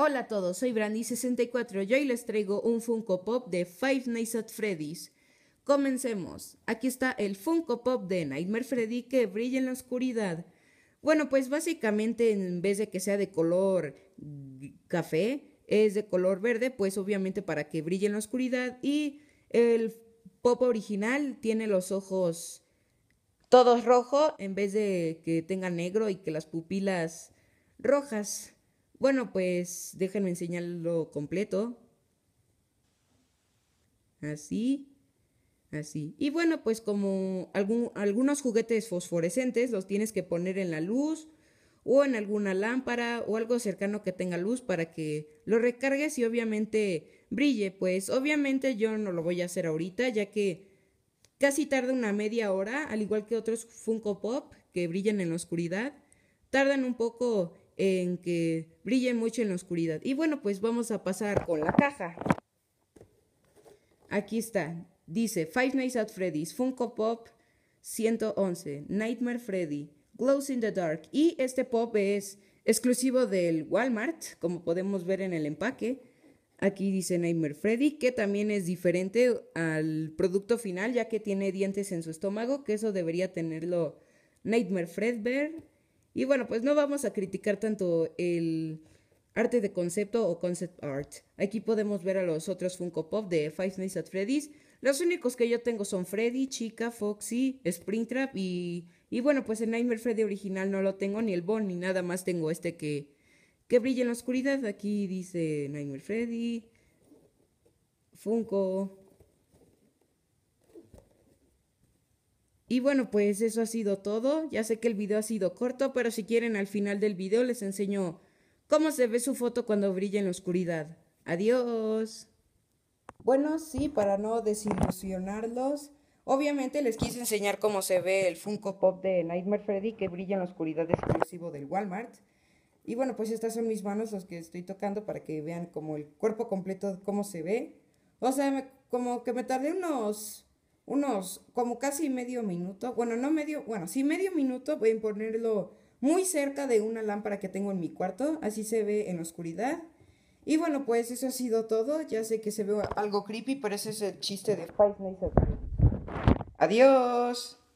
Hola a todos, soy Brandy64 y hoy les traigo un Funko Pop de Five Nights at Freddy's. Comencemos. Aquí está el Funko Pop de Nightmare Freddy que brilla en la oscuridad. Bueno, pues básicamente en vez de que sea de color café, es de color verde, pues obviamente para que brille en la oscuridad. Y el pop original tiene los ojos todos rojos en vez de que tenga negro y que las pupilas rojas. Bueno, pues déjenme enseñarlo completo. Así, así. Y bueno, pues como algunos juguetes fosforescentes los tienes que poner en la luz o en alguna lámpara o algo cercano que tenga luz para que lo recargues y obviamente brille. Pues obviamente yo no lo voy a hacer ahorita ya que casi tarda una media hora, al igual que otros Funko Pop que brillan en la oscuridad. Tardan un poco en que brille mucho en la oscuridad. Y bueno, pues vamos a pasar con la caja. Aquí está. Dice Five Nights at Freddy's, Funko Pop 111, Nightmare Freddy, Glows in the Dark. Y este pop es exclusivo del Walmart, como podemos ver en el empaque. Aquí dice Nightmare Freddy, que también es diferente al producto final, ya que tiene dientes en su estómago, que eso debería tenerlo Nightmare Fredbear. Y bueno, pues no vamos a criticar tanto el arte de concepto o concept art. Aquí podemos ver a los otros Funko Pop de Five Nights at Freddy's. Los únicos que yo tengo son Freddy, Chica, Foxy, Springtrap y, y bueno, pues el Nightmare Freddy original no lo tengo, ni el Bon, ni nada más tengo este que, que brilla en la oscuridad. Aquí dice Nightmare Freddy, Funko, Y bueno, pues eso ha sido todo. Ya sé que el video ha sido corto, pero si quieren al final del video les enseño cómo se ve su foto cuando brilla en la oscuridad. Adiós. Bueno, sí, para no desilusionarlos, obviamente les quise enseñar cómo se ve el Funko Pop de Nightmare Freddy que brilla en la oscuridad exclusivo del Walmart. Y bueno, pues estas son mis manos las que estoy tocando para que vean como el cuerpo completo, cómo se ve. O sea, como que me tardé unos unos como casi medio minuto, bueno, no medio, bueno, si medio minuto, voy a ponerlo muy cerca de una lámpara que tengo en mi cuarto, así se ve en la oscuridad. Y bueno, pues eso ha sido todo, ya sé que se ve algo creepy, pero ese es el chiste de Five Nights at Adiós.